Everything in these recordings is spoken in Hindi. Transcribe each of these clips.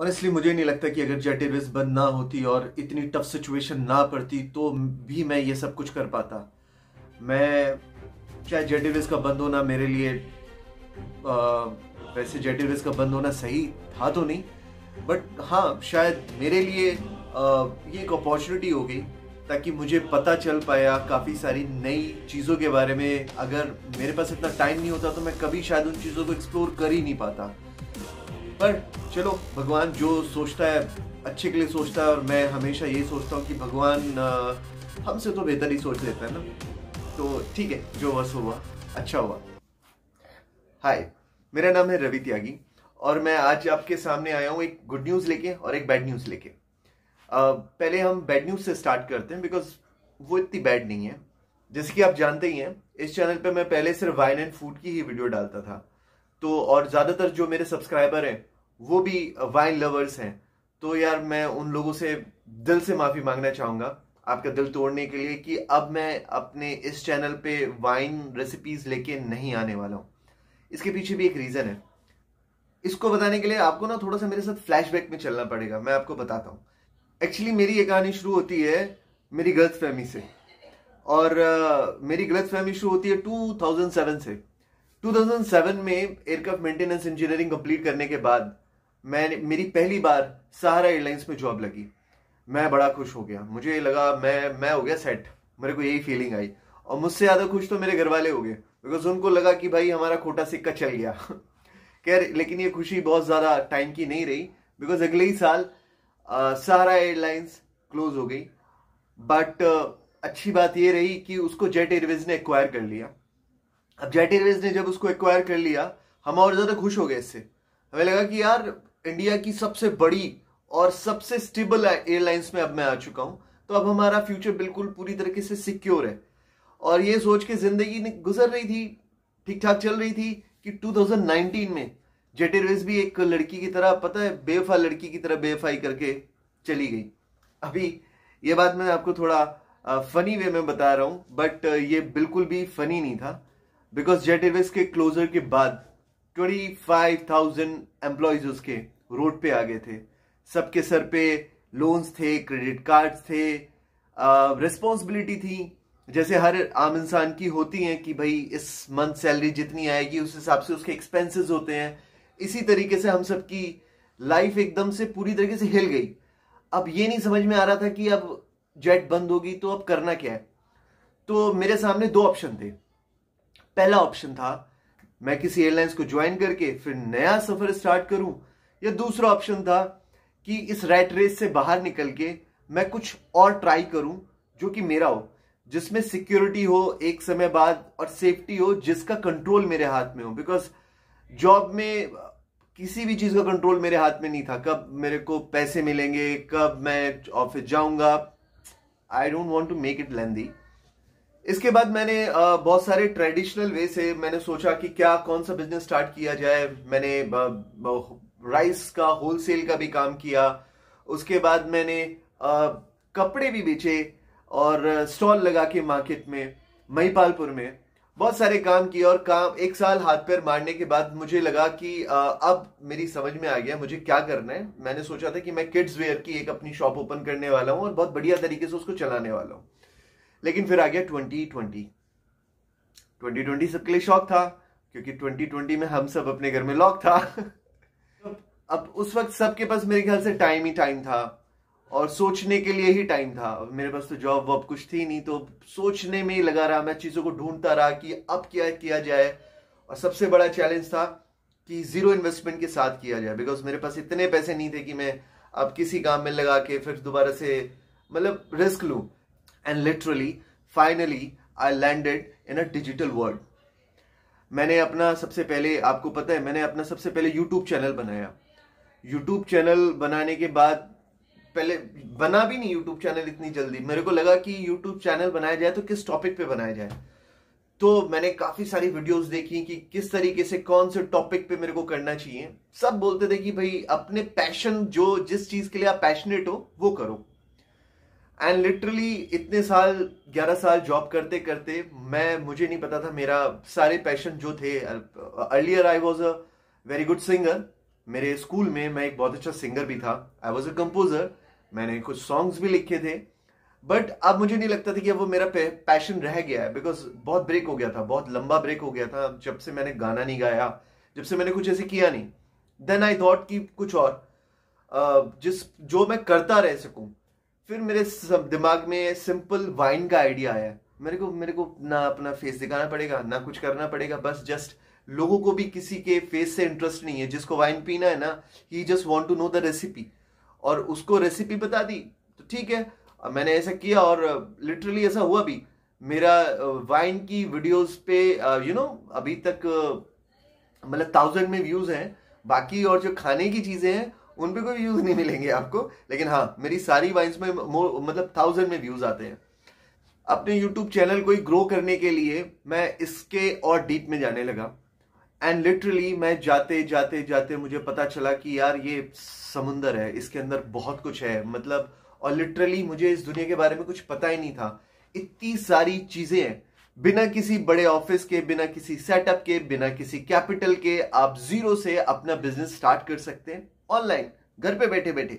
और इसलिए मुझे नहीं लगता कि अगर जेट एयरवेज बंद ना होती और इतनी टफ सिचुएशन ना पड़ती तो भी मैं ये सब कुछ कर पाता मैं चाहे जेट एयरवेज का बंद होना मेरे लिए आ, वैसे जेट एयरवेज का बंद होना सही था तो नहीं बट हाँ शायद मेरे लिए आ, ये एक अपॉर्चुनिटी हो गई ताकि मुझे पता चल पाया काफ़ी सारी नई चीज़ों के बारे में अगर मेरे पास इतना टाइम नहीं होता तो मैं कभी शायद उन चीज़ों को एक्सप्लोर कर ही नहीं पाता पर चलो भगवान जो सोचता है अच्छे के लिए सोचता है और मैं हमेशा ये सोचता हूँ कि भगवान हमसे तो बेहतर ही सोच लेता है ना तो ठीक है जो बस हुआ अच्छा हुआ हाय मेरा नाम है रवि त्यागी और मैं आज आपके सामने आया हूँ एक गुड न्यूज़ लेके और एक बैड न्यूज़ लेके पहले हम बैड न्यूज़ से स्टार्ट करते हैं बिकॉज वो इतनी बैड नहीं है जैसे कि आप जानते ही हैं इस चैनल पे मैं पहले सिर्फ वाइन एंड फूड की ही वीडियो डालता था तो और ज़्यादातर जो मेरे सब्सक्राइबर हैं वो भी वाइन लवर्स हैं तो यार मैं उन लोगों से दिल से माफ़ी मांगना चाहूंगा आपका दिल तोड़ने के लिए कि अब मैं अपने इस चैनल पे वाइन रेसिपीज़ लेके नहीं आने वाला हूँ इसके पीछे भी एक रीज़न है इसको बताने के लिए आपको ना थोड़ा सा मेरे साथ फ्लैशबैक में चलना पड़ेगा मैं आपको बताता हूँ एक्चुअली मेरी ये कहानी शुरू होती है मेरी गलत फहमी से और uh, मेरी गलत फहमी शुरू होती है 2007 से 2007 में एयरक्राफ्ट मेंटेनेंस इंजीनियरिंग कंप्लीट करने के बाद मैंने मेरी पहली बार सहारा एयरलाइंस में जॉब लगी मैं बड़ा खुश हो गया मुझे लगा मैं मैं हो गया सेट मेरे को यही फीलिंग आई और मुझसे ज़्यादा खुश तो मेरे घर वाले हो गए बिकॉज उनको लगा कि भाई हमारा खोटा सिक्का चल गया खैर लेकिन ये खुशी बहुत ज़्यादा टाइम की नहीं रही बिकॉज अगले ही साल सहारा एयरलाइंस क्लोज हो गई बट अच्छी बात ये रही कि उसको जेट एयरवेज ने एक्वायर कर लिया अब जेट एयरवेज ने जब उसको एक्वायर कर लिया हम और ज़्यादा खुश हो गए इससे हमें लगा कि यार इंडिया की सबसे बड़ी और सबसे स्टेबल एयरलाइंस में अब मैं आ चुका हूं तो अब हमारा फ्यूचर बिल्कुल पूरी तरीके से सिक्योर है और ये सोच के जिंदगी गुजर रही थी ठीक ठाक चल रही थी कि 2019 में जेट एयरवेज भी एक लड़की की तरह पता है बेफा लड़की की तरह बेफाई करके चली गई अभी ये बात मैं आपको थोड़ा फनी वे में बता रहा हूँ बट ये बिल्कुल भी फनी नहीं था बिकॉज जेट एयरवेज के क्लोजर के बाद ट्वेंटी फाइव थाउजेंड एम्प्लॉयज उसके रोड पे आ गए थे सबके सर पे लोन्स थे क्रेडिट कार्ड्स थे रिस्पॉन्सिबिलिटी थी जैसे हर आम इंसान की होती है कि भाई इस मंथ सैलरी जितनी आएगी उस हिसाब से उसके एक्सपेंसेस होते हैं इसी तरीके से हम सबकी लाइफ एकदम से पूरी तरीके से हिल गई अब ये नहीं समझ में आ रहा था कि अब जेट बंद होगी तो अब करना क्या है तो मेरे सामने दो ऑप्शन थे पहला ऑप्शन था मैं किसी एयरलाइंस को ज्वाइन करके फिर नया सफर स्टार्ट करूं या दूसरा ऑप्शन था कि इस रेट रेस से बाहर निकल के मैं कुछ और ट्राई करूं जो कि मेरा हो जिसमें सिक्योरिटी हो एक समय बाद और सेफ्टी हो जिसका कंट्रोल मेरे हाथ में हो बिकॉज जॉब में किसी भी चीज़ का कंट्रोल मेरे हाथ में नहीं था कब मेरे को पैसे मिलेंगे कब मैं ऑफिस जाऊंगा I don't want to make it lengthy इसके बाद मैंने बहुत सारे ट्रेडिशनल वे से मैंने सोचा कि क्या कौन सा बिजनेस स्टार्ट किया जाए मैंने राइस का होलसेल का भी काम किया उसके बाद मैंने कपड़े भी बेचे और स्टॉल लगा के मार्केट में महिपालपुर में बहुत सारे काम किए और काम एक साल हाथ पैर मारने के बाद मुझे लगा कि अब मेरी समझ में आ गया मुझे क्या करना है मैंने सोचा था कि मैं किड्स वेयर की एक अपनी शॉप ओपन करने वाला हूँ और बहुत बढ़िया तरीके से उसको चलाने वाला हूँ लेकिन फिर आ गया ट्वेंटी ट्वेंटी ट्वेंटी ट्वेंटी सबके लिए शौक था क्योंकि ट्वेंटी ट्वेंटी में हम सब अपने घर में लॉक था अब उस वक्त सबके पास मेरे ख्याल से टाइम ही टाइम था और सोचने के लिए ही टाइम था मेरे पास तो जॉब वॉब कुछ थी नहीं तो सोचने में ही लगा रहा मैं चीज़ों को ढूंढता रहा कि अब क्या किया जाए और सबसे बड़ा चैलेंज था कि ज़ीरो इन्वेस्टमेंट के साथ किया जाए बिकॉज मेरे पास इतने पैसे नहीं थे कि मैं अब किसी काम में लगा के फिर दोबारा से मतलब रिस्क लूँ and literally finally I landed in a digital world मैंने अपना सबसे पहले आपको पता है मैंने अपना सबसे पहले यूट्यूब चैनल बनाया यूट्यूब चैनल बनाने के बाद पहले बना भी नहीं यूट्यूब चैनल इतनी जल्दी मेरे को लगा कि यूट्यूब चैनल बनाया जाए तो किस टॉपिक पे बनाया जाए तो मैंने काफी सारी वीडियोस देखी कि किस तरीके से कौन से टॉपिक पे मेरे को करना चाहिए सब बोलते थे कि भाई अपने पैशन जो जिस चीज के लिए आप पैशनेट हो वो करो एंड लिटरली इतने साल ग्यारह साल जॉब करते करते मैं मुझे नहीं पता था मेरा सारे पैशन जो थे earlier I was a very good singer मेरे स्कूल में मैं एक बहुत अच्छा सिंगर भी था आई वॉज अ कंपोजर मैंने कुछ सॉन्ग्स भी लिखे थे बट अब मुझे नहीं लगता था कि अब वो मेरा पैशन रह गया है बिकॉज बहुत ब्रेक हो गया था बहुत लंबा ब्रेक हो गया था जब से मैंने गाना नहीं गाया जब से मैंने कुछ ऐसे किया नहीं देन आई थॉट कि कुछ और जिस जो मैं करता रह सकूं फिर मेरे सब दिमाग में सिंपल वाइन का आइडिया आया मेरे को मेरे को ना अपना फेस दिखाना पड़ेगा ना कुछ करना पड़ेगा बस जस्ट लोगों को भी किसी के फेस से इंटरेस्ट नहीं है जिसको वाइन पीना है ना ही just want to know the recipe और उसको रेसिपी बता दी तो ठीक है मैंने ऐसा किया और लिटरली uh, ऐसा हुआ भी मेरा वाइन uh, की वीडियोस पे यू uh, नो अभी तक मतलब थाउजेंड में व्यूज हैं बाकी और जो खाने की चीजें हैं उन पर कोई व्यूज नहीं मिलेंगे आपको लेकिन हाँ मेरी सारी वाइन्स में मतलब थाउजेंड में व्यूज आते हैं अपने यूट्यूब चैनल को ग्रो करने के लिए मैं इसके और डीप में जाने लगा एंड लिटरली मैं जाते जाते जाते मुझे पता चला कि यार ये समुंदर है इसके अंदर बहुत कुछ है मतलब और लिटरली मुझे इस दुनिया के बारे में कुछ पता ही नहीं था इतनी सारी चीजें हैं बिना किसी बड़े ऑफिस के बिना किसी सेटअप के बिना किसी कैपिटल के आप जीरो से अपना बिजनेस स्टार्ट कर सकते हैं ऑनलाइन घर पे बैठे बैठे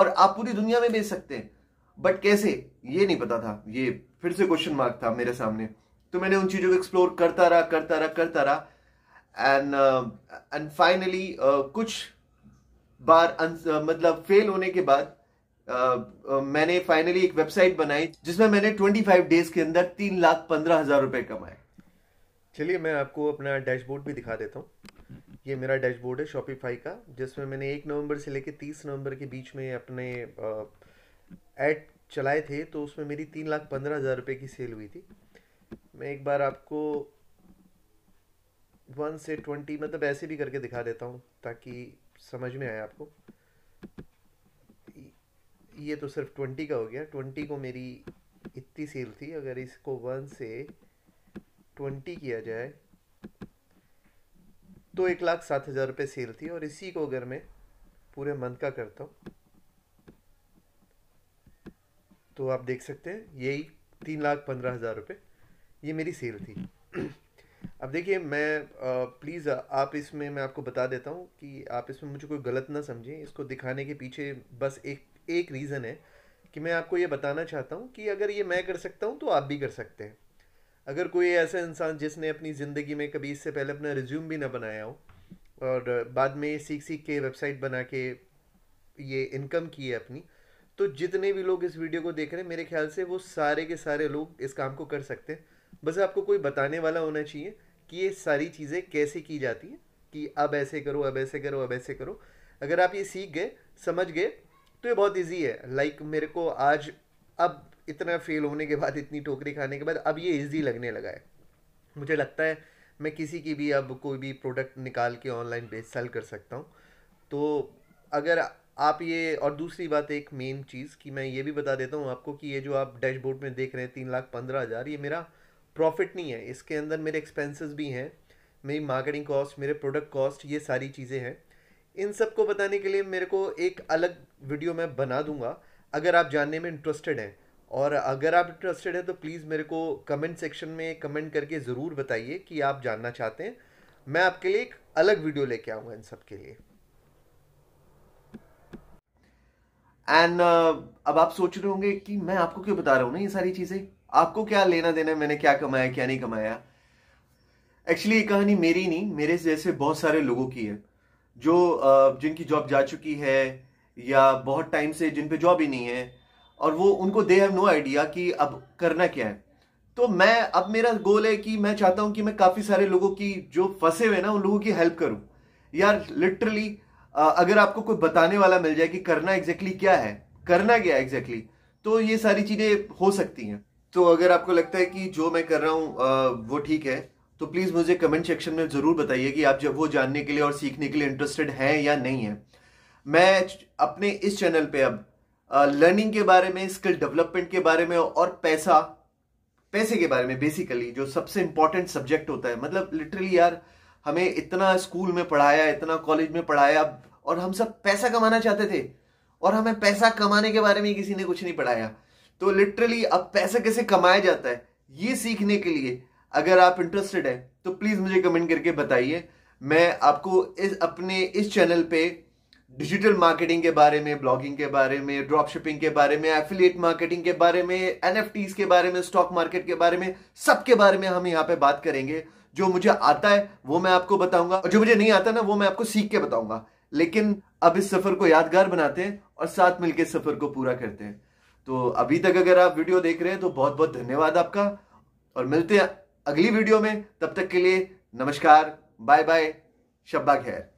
और आप पूरी दुनिया में बेच सकते हैं बट कैसे ये नहीं पता था ये फिर से क्वेश्चन मार्क था मेरे सामने तो मैंने उन चीज़ों को एक्सप्लोर करता रहा करता रहा करता रहा एंड एंड फाइनली कुछ बार uh, मतलब फेल होने के बाद Uh, uh, मैंने फाइनली एक वेबसाइट बनाई जिसमें मैंने ट्वेंटी फाइव डेज के अंदर तीन लाख पंद्रह हजार रुपए कमाए चलिए मैं आपको अपना डैशबोर्ड भी दिखा देता हूँ ये मेरा डैशबोर्ड है शॉपिफाई का जिसमें मैंने एक नवंबर से लेकर तीस नवंबर के बीच में अपने ऐड चलाए थे तो उसमें मेरी तीन लाख पंद्रह हज़ार रुपये की सेल हुई थी मैं एक बार आपको वन से ट्वेंटी मतलब ऐसे भी करके दिखा देता हूँ ताकि समझ में आए आपको ये तो सिर्फ ट्वेंटी का हो गया ट्वेंटी को मेरी इतनी सेल थी अगर इसको वन से ट्वेंटी किया जाए दो तो एक लाख सात हज़ार रुपये सेल थी और इसी को अगर मैं पूरे मंथ का करता हूँ तो आप देख सकते हैं यही तीन लाख पंद्रह हज़ार रुपये ये मेरी सेल थी अब देखिए मैं प्लीज़ आप इसमें मैं आपको बता देता हूँ कि आप इसमें मुझे कोई गलत ना समझें इसको दिखाने के पीछे बस एक एक रीज़न है कि मैं आपको ये बताना चाहता हूँ कि अगर ये मैं कर सकता हूँ तो आप भी कर सकते हैं अगर कोई ऐसा इंसान जिसने अपनी ज़िंदगी में कभी इससे पहले अपना रिज्यूम भी ना बनाया हो और बाद में सीख सीख के वेबसाइट बना के ये इनकम की है अपनी तो जितने भी लोग इस वीडियो को देख रहे हैं मेरे ख्याल से वो सारे के सारे लोग इस काम को कर सकते हैं बस आपको कोई बताने वाला होना चाहिए कि ये सारी चीज़ें कैसे की जाती हैं कि अब ऐसे करो अब ऐसे करो अब ऐसे करो अगर आप ये सीख गए समझ गए तो ये बहुत ईजी है लाइक मेरे को आज अब इतना फेल होने के बाद इतनी टोकरी खाने के बाद अब ये ईजी लगने लगा है मुझे लगता है मैं किसी की भी अब कोई भी प्रोडक्ट निकाल के ऑनलाइन बेच सेल कर सकता हूँ तो अगर आप ये और दूसरी बात एक मेन चीज़ कि मैं ये भी बता देता हूँ आपको कि ये जो आप डैशबोर्ड में देख रहे हैं तीन लाख पंद्रह हज़ार ये मेरा प्रॉफिट नहीं है इसके अंदर मेरे एक्सपेंसेस भी हैं मेरी मार्केटिंग कॉस्ट मेरे प्रोडक्ट कॉस्ट ये सारी चीज़ें हैं इन सब को बताने के लिए मेरे को एक अलग वीडियो मैं बना दूंगा अगर आप जानने में इंटरेस्टेड हैं और अगर आप इंटरेस्टेड है तो प्लीज़ मेरे को कमेंट सेक्शन में कमेंट करके ज़रूर बताइए कि आप जानना चाहते हैं मैं आपके लिए एक अलग वीडियो लेके आऊँगा इन सब के लिए एंड uh, अब आप सोच रहे होंगे कि मैं आपको क्यों बता रहा हूँ ना ये सारी चीज़ें आपको क्या लेना देना मैंने क्या कमाया क्या नहीं कमाया एक्चुअली ये कहानी मेरी नहीं मेरे जैसे बहुत सारे लोगों की है जो uh, जिनकी जॉब जा चुकी है या बहुत टाइम से जिन पे जॉब ही नहीं है और वो उनको दे हैव नो आइडिया कि अब करना क्या है तो मैं अब मेरा गोल है कि मैं चाहता हूं कि मैं काफ़ी सारे लोगों की जो फंसे हुए ना उन लोगों की हेल्प करूं यार लिटरली अगर आपको कोई बताने वाला मिल जाए कि करना एग्जैक्टली exactly क्या है करना क्या एग्जैक्टली exactly, तो ये सारी चीज़ें हो सकती हैं तो अगर आपको लगता है कि जो मैं कर रहा हूँ वो ठीक है तो प्लीज़ मुझे कमेंट सेक्शन में ज़रूर बताइए कि आप जब वो जानने के लिए और सीखने के लिए इंटरेस्टेड हैं या नहीं है मैं अपने इस चैनल पे अब लर्निंग के बारे में स्किल डेवलपमेंट के बारे में और पैसा पैसे के बारे में बेसिकली जो सबसे इंपॉर्टेंट सब्जेक्ट होता है मतलब लिटरली यार हमें इतना स्कूल में पढ़ाया इतना कॉलेज में पढ़ाया और हम सब पैसा कमाना चाहते थे और हमें पैसा कमाने के बारे में किसी ने कुछ नहीं पढ़ाया तो लिटरली अब पैसा कैसे कमाया जाता है ये सीखने के लिए अगर आप इंटरेस्टेड हैं तो प्लीज़ मुझे कमेंट करके बताइए मैं आपको इस अपने इस चैनल पे डिजिटल मार्केटिंग के बारे में ब्लॉगिंग के बारे में ड्रॉप शिपिंग के बारे में एफिलिएट मार्केटिंग के बारे में एन के बारे में स्टॉक मार्केट के बारे में सबके बारे में हम यहाँ पे बात करेंगे जो मुझे आता है वो मैं आपको बताऊंगा और जो मुझे नहीं आता ना वो मैं आपको सीख के बताऊंगा लेकिन अब इस सफर को यादगार बनाते हैं और साथ मिलकर सफर को पूरा करते हैं तो अभी तक अगर आप वीडियो देख रहे हैं तो बहुत बहुत धन्यवाद आपका और मिलते हैं अगली वीडियो में तब तक के लिए नमस्कार बाय बाय शब्बा खैर